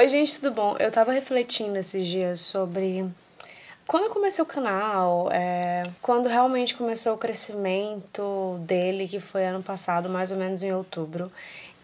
Oi, gente, tudo bom? Eu tava refletindo esses dias sobre quando eu comecei o canal, é, quando realmente começou o crescimento dele, que foi ano passado, mais ou menos em outubro.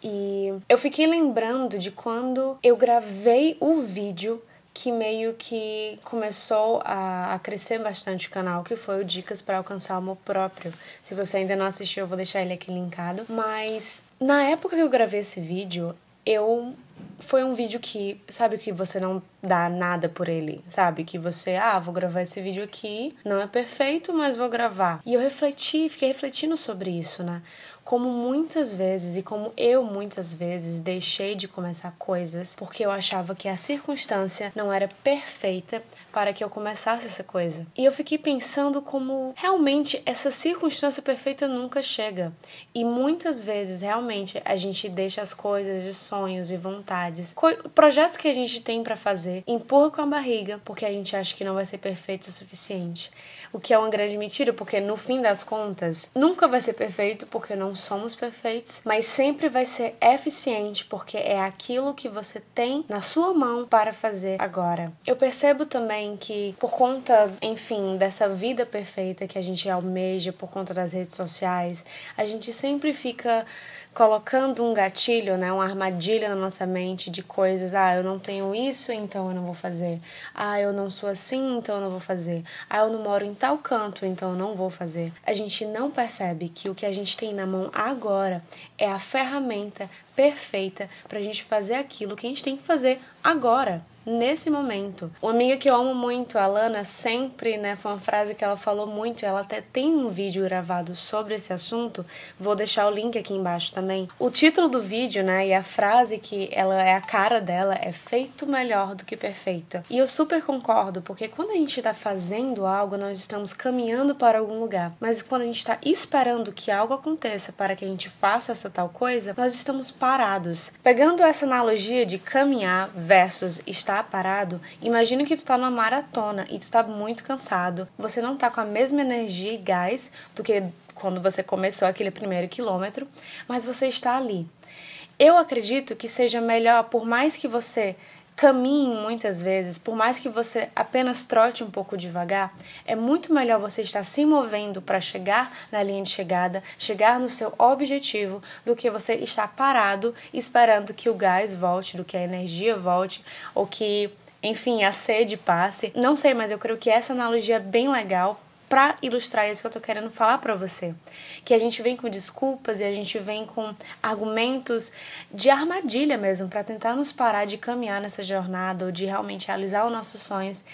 E eu fiquei lembrando de quando eu gravei o vídeo que meio que começou a, a crescer bastante o canal, que foi o Dicas para Alcançar o Amor Próprio. Se você ainda não assistiu, eu vou deixar ele aqui linkado. Mas na época que eu gravei esse vídeo, eu foi um vídeo que, sabe, que você não dá nada por ele, sabe? Que você, ah, vou gravar esse vídeo aqui, não é perfeito, mas vou gravar. E eu refleti, fiquei refletindo sobre isso, né? como muitas vezes e como eu muitas vezes deixei de começar coisas porque eu achava que a circunstância não era perfeita para que eu começasse essa coisa. E eu fiquei pensando como realmente essa circunstância perfeita nunca chega. E muitas vezes realmente a gente deixa as coisas e sonhos e vontades, projetos que a gente tem para fazer, empurra com a barriga porque a gente acha que não vai ser perfeito o suficiente. O que é uma grande mentira, porque no fim das contas, nunca vai ser perfeito porque não não somos perfeitos, mas sempre vai ser eficiente porque é aquilo que você tem na sua mão para fazer agora. Eu percebo também que por conta, enfim, dessa vida perfeita que a gente almeja por conta das redes sociais, a gente sempre fica colocando um gatilho, né, uma armadilha na nossa mente de coisas, ah, eu não tenho isso, então eu não vou fazer. Ah, eu não sou assim, então eu não vou fazer. Ah, eu não moro em tal canto, então eu não vou fazer. A gente não percebe que o que a gente tem na mão agora é a ferramenta perfeita para a gente fazer aquilo que a gente tem que fazer agora nesse momento. Uma amiga que eu amo muito, a Lana, sempre, né, foi uma frase que ela falou muito, ela até tem um vídeo gravado sobre esse assunto, vou deixar o link aqui embaixo também. O título do vídeo, né, e a frase que ela é a cara dela é feito melhor do que perfeito. E eu super concordo, porque quando a gente tá fazendo algo, nós estamos caminhando para algum lugar. Mas quando a gente está esperando que algo aconteça para que a gente faça essa tal coisa, nós estamos parados. Pegando essa analogia de caminhar versus estar tá parado, imagina que tu tá numa maratona e tu tá muito cansado. Você não tá com a mesma energia e gás do que quando você começou aquele primeiro quilômetro, mas você está ali. Eu acredito que seja melhor, por mais que você Caminhe muitas vezes, por mais que você apenas trote um pouco devagar, é muito melhor você estar se movendo para chegar na linha de chegada, chegar no seu objetivo, do que você estar parado esperando que o gás volte, do que a energia volte, ou que enfim, a sede passe. Não sei, mas eu creio que essa analogia é bem legal para ilustrar isso que eu tô querendo falar para você. Que a gente vem com desculpas e a gente vem com argumentos de armadilha mesmo para tentar nos parar de caminhar nessa jornada ou de realmente realizar os nossos sonhos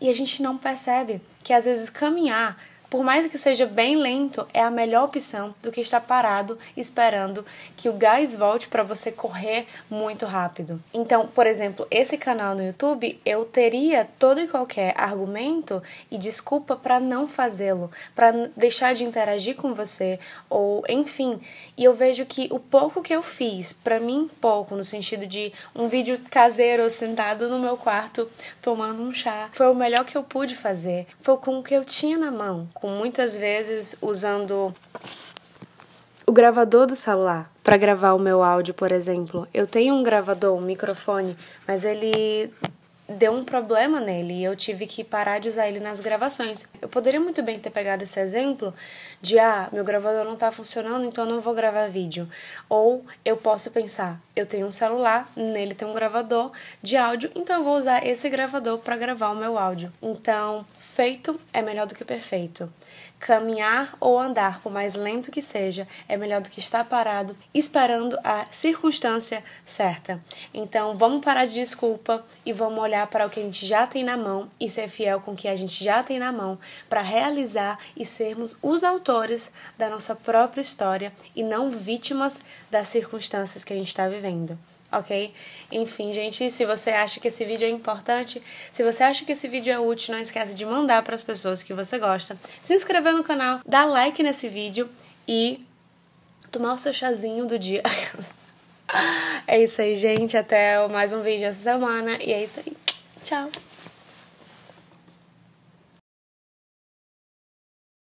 e a gente não percebe que às vezes caminhar por mais que seja bem lento, é a melhor opção do que estar parado esperando que o gás volte para você correr muito rápido. Então, por exemplo, esse canal no YouTube, eu teria todo e qualquer argumento e desculpa para não fazê-lo, para deixar de interagir com você ou enfim. E eu vejo que o pouco que eu fiz, para mim pouco no sentido de um vídeo caseiro sentado no meu quarto tomando um chá, foi o melhor que eu pude fazer, foi com o que eu tinha na mão com muitas vezes usando o gravador do celular para gravar o meu áudio, por exemplo. Eu tenho um gravador, um microfone, mas ele deu um problema nele e eu tive que parar de usar ele nas gravações. Eu poderia muito bem ter pegado esse exemplo de ah, meu gravador não está funcionando, então eu não vou gravar vídeo. Ou eu posso pensar, eu tenho um celular, nele tem um gravador de áudio, então eu vou usar esse gravador para gravar o meu áudio. Então, Imperfeito é melhor do que perfeito. Caminhar ou andar, por mais lento que seja, é melhor do que estar parado esperando a circunstância certa. Então, vamos parar de desculpa e vamos olhar para o que a gente já tem na mão e ser fiel com o que a gente já tem na mão para realizar e sermos os autores da nossa própria história e não vítimas das circunstâncias que a gente está vivendo ok? Enfim, gente, se você acha que esse vídeo é importante, se você acha que esse vídeo é útil, não esquece de mandar para as pessoas que você gosta, se inscrever no canal, dar like nesse vídeo e tomar o seu chazinho do dia. é isso aí, gente. Até mais um vídeo essa semana. E é isso aí. Tchau!